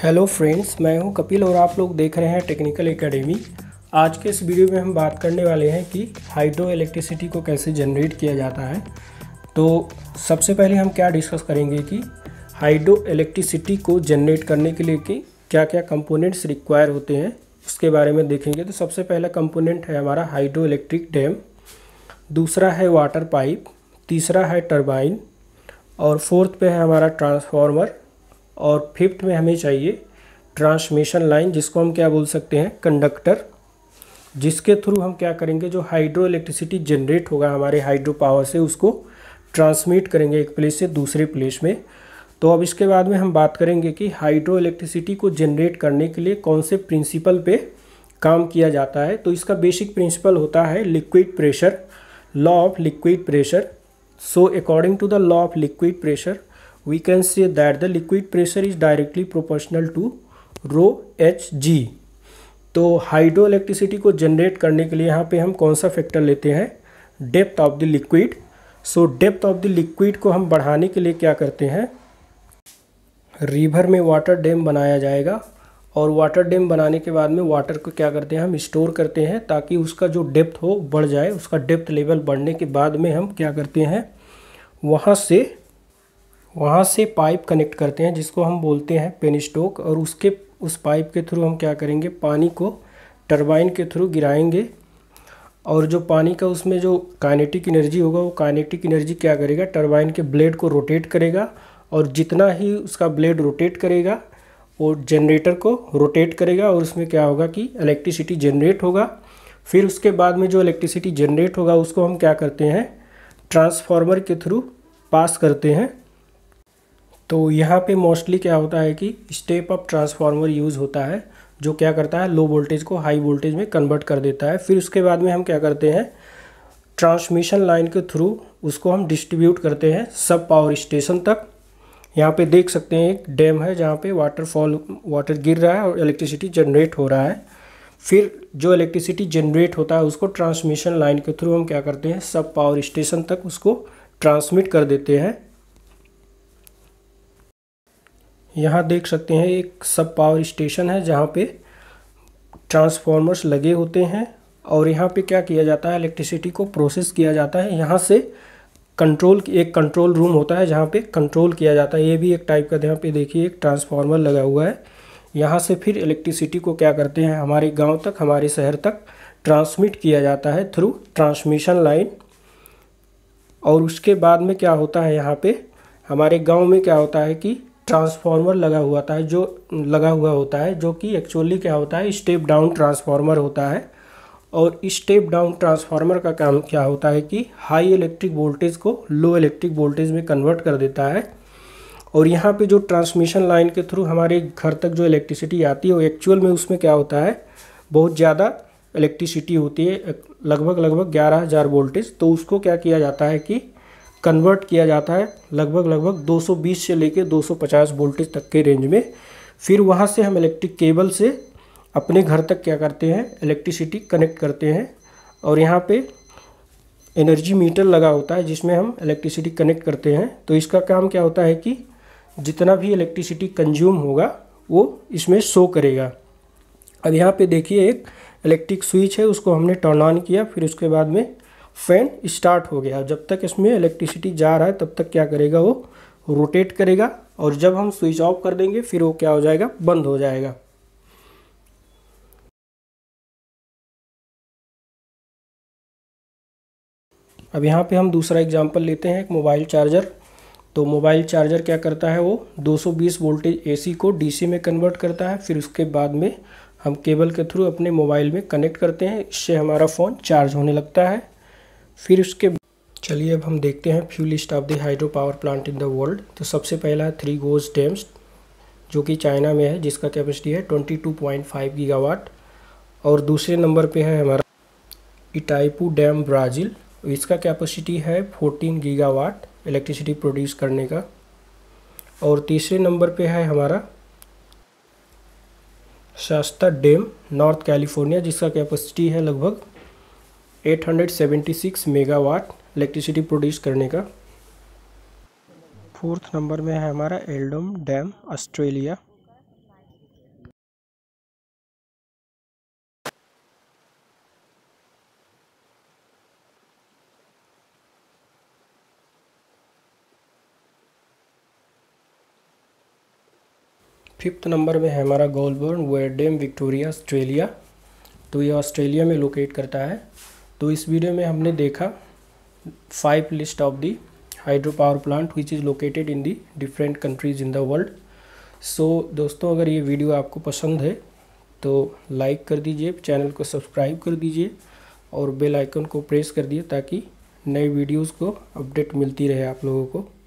hello friends मैं हूं कपिल और आप लोग देख रहे हैं टेक्निकल एकेडमी आज के इस वीडियो में हम बात करने वाले हैं कि हाइड्रो इलेक्ट्रिसिटी को कैसे जनरेट किया जाता है तो सबसे पहले हम क्या डिस्कस करेंगे कि हाइड्रो इलेक्ट्रिसिटी को जनरेट करने के लिए कि क्या क्या कंपोनेंट्स रिक्वायर होते हैं उसके बारे में देखेंगे तो सबसे पहला कंपोनेंट है हमारा हाइड्रो इलेक्ट्रिक डैम दूसरा है वाटर पाइप तीसरा है टर्बाइन और फोर्थ पे है हमारा ट्रांसफार्मर और फिफ्थ में हमें चाहिए ट्रांसमिशन लाइन जिसको हम क्या बोल सकते हैं कंडक्टर जिसके थ्रू हम क्या करेंगे जो हाइड्रो इलेक्ट्रिसिटी जनरेट होगा हमारे हाइड्रो पावर से उसको ट्रांसमिट करेंगे एक प्लेस से दूसरे प्लेस में तो अब इसके बाद में हम बात करेंगे कि हाइड्रो इलेक्ट्रिसिटी को जनरेट करने के लिए कौन से प्रिंसिपल पे काम किया जाता है तो इसका बेसिक प्रिंसिपल होता है liquid pressure law of liquid pressure so according to the law of liquid pressure we can say that the liquid pressure is directly proportional to rho H G तो हाइड्रो इलेक्ट्रिसिटी को generate करने के लिए यहाँ पे हम कौन सा फैक्टर लेते हैं depth of the liquid so depth of the liquid को हम बढ़ाने के लिए क्या करते हैं रिवर में वाटर डैम बनाया जाएगा और वाटर डैम बनाने के बाद में वाटर को क्या करते हैं हम स्टोर करते हैं ताकि उसका जो डेप्थ हो बढ़ जाए उसका डेप्थ लेवल बढ़ने के बाद में हम क्या करते हैं वहाँ से वहाँ से पाइप कनेक्ट करते हैं जिसको हम बोलते हैं पेन स्टोक और उसके उस पाइप के थ्रू हम क्या करेंगे पानी को टरबाइन के थ्रू गिराएंगे और जो पानी का उसमें जो काइनेटिक एनर्जी होगा वो काइनेटिक एनर्जी क्या करेगा टरबाइन के ब्लेड को रोटेट करेगा और जितना ही उसका ब्लेड रोटेट करेगा वो जनरेटर को रोटेट करेगा और उसमें क्या होगा कि इलेक्ट्रिसिटी जनरेट होगा फिर उसके बाद में जो इलेक्ट्रिसिटी जनरेट होगा उसको हम क्या करते हैं ट्रांसफार्मर के थ्रू पास करते हैं तो यहाँ पे मोस्टली क्या होता है कि स्टेप अप ट्रांसफार्मर यूज़ होता है जो क्या करता है लो वोल्टेज को हाई वोल्टेज में कन्वर्ट कर देता है फिर उसके बाद में हम क्या करते हैं ट्रांसमिशन लाइन के थ्रू उसको हम डिस्ट्रीब्यूट करते हैं सब पावर स्टेशन तक यहाँ पे देख सकते हैं एक डैम है जहाँ पे वाटरफॉल वाटर गिर रहा है और इलेक्ट्रिसिटी जनरेट हो रहा है फिर जो इलेक्ट्रिसिटी जनरेट होता है उसको ट्रांसमिशन लाइन के थ्रू हम क्या करते हैं सब पावर स्टेशन तक उसको ट्रांसमिट कर देते हैं यहाँ देख सकते हैं एक सब पावर स्टेशन है जहाँ पे ट्रांसफार्मर्स लगे होते हैं और यहाँ पे क्या किया जाता है इलेक्ट्रिसिटी को प्रोसेस किया जाता है यहाँ से कंट्रोल एक कंट्रोल रूम होता है जहाँ पे कंट्रोल किया जाता है ये भी एक टाइप का यहाँ पे देखिए एक ट्रांसफार्मर लगा हुआ है यहाँ से फिर इलेक्ट्रिसिटी को क्या करते हैं हमारे गाँव तक हमारे शहर तक ट्रांसमिट किया जाता है थ्रू ट्रांसमिशन लाइन और उसके बाद में क्या होता है यहाँ पर हमारे गाँव में क्या होता है कि ट्रांसफार्मर लगा हुआ था जो लगा हुआ होता है जो कि एक्चुअली क्या होता है स्टेप डाउन ट्रांसफार्मर होता है और स्टेप डाउन ट्रांसफार्मर का काम क्या होता है कि हाई इलेक्ट्रिक वोल्टेज को लो इलेक्ट्रिक वोल्टेज में कन्वर्ट कर देता है और यहाँ पे जो ट्रांसमिशन लाइन के थ्रू हमारे घर तक जो इलेक्ट्रिसिटी आती है वो एक्चुअल में उसमें क्या होता है बहुत ज़्यादा इलेक्ट्रिसिटी होती है लगभग लगभग ग्यारह हज़ार वोल्टेज तो उसको क्या किया जाता है कि कन्वर्ट किया जाता है लगभग लगभग 220 से लेकर 250 वोल्टेज तक के रेंज में फिर वहाँ से हम इलेक्ट्रिक केबल से अपने घर तक क्या करते हैं इलेक्ट्रिसिटी कनेक्ट करते हैं और यहाँ पे एनर्जी मीटर लगा होता है जिसमें हम इलेक्ट्रिसिटी कनेक्ट करते हैं तो इसका काम क्या होता है कि जितना भी इलेक्ट्रिसिटी कंज्यूम होगा वो इसमें शो करेगा अब यहाँ पर देखिए एक इलेक्ट्रिक स्विच है उसको हमने टर्न ऑन किया फिर उसके बाद में फैन स्टार्ट हो गया जब तक इसमें इलेक्ट्रिसिटी जा रहा है तब तक क्या करेगा वो रोटेट करेगा और जब हम स्विच ऑफ कर देंगे फिर वो क्या हो जाएगा बंद हो जाएगा अब यहाँ पे हम दूसरा एग्जाम्पल लेते हैं एक मोबाइल चार्जर तो मोबाइल चार्जर क्या करता है वो 220 वोल्टेज एसी को डीसी में कन्वर्ट करता है फिर उसके बाद में हम केबल के थ्रू अपने मोबाइल में कनेक्ट करते हैं इससे हमारा फ़ोन चार्ज होने लगता है फिर उसके चलिए अब हम देखते हैं few list of the hydro power plant in the world तो सबसे पहला थ्री गोज डैम्स जो कि चाइना में है जिसका कैपेसिटी है 22.5 गीगावाट और दूसरे नंबर पे है हमारा इटाइपू डैम ब्राज़ील इसका कैपेसिटी है 14 गीगावाट इलेक्ट्रिसिटी प्रोड्यूस करने का और तीसरे नंबर पे है हमारा शास्ता डैम नॉर्थ कैलिफोर्निया जिसका कैपेसिटी है लगभग 876 मेगावाट इलेक्ट्रिसिटी प्रोड्यूस करने का फोर्थ नंबर में है हमारा Eildon dam Australia fifth number में है हमारा Goulburn Weir dam Victoria Australia तो ये ऑस्ट्रेलिया में लोकेट करता है तो इस वीडियो में हमने देखा five list of the hydro power plant which is located in the different countries in the world so दोस्तों अगर ये वीडियो आपको पसंद है तो लाइक कर दीजिए चैनल को सब्सक्राइब कर दीजिए और बेल आइकन को प्रेस कर दिए ताकि नए वीडियोस को अपडेट मिलती रहे आप लोगों को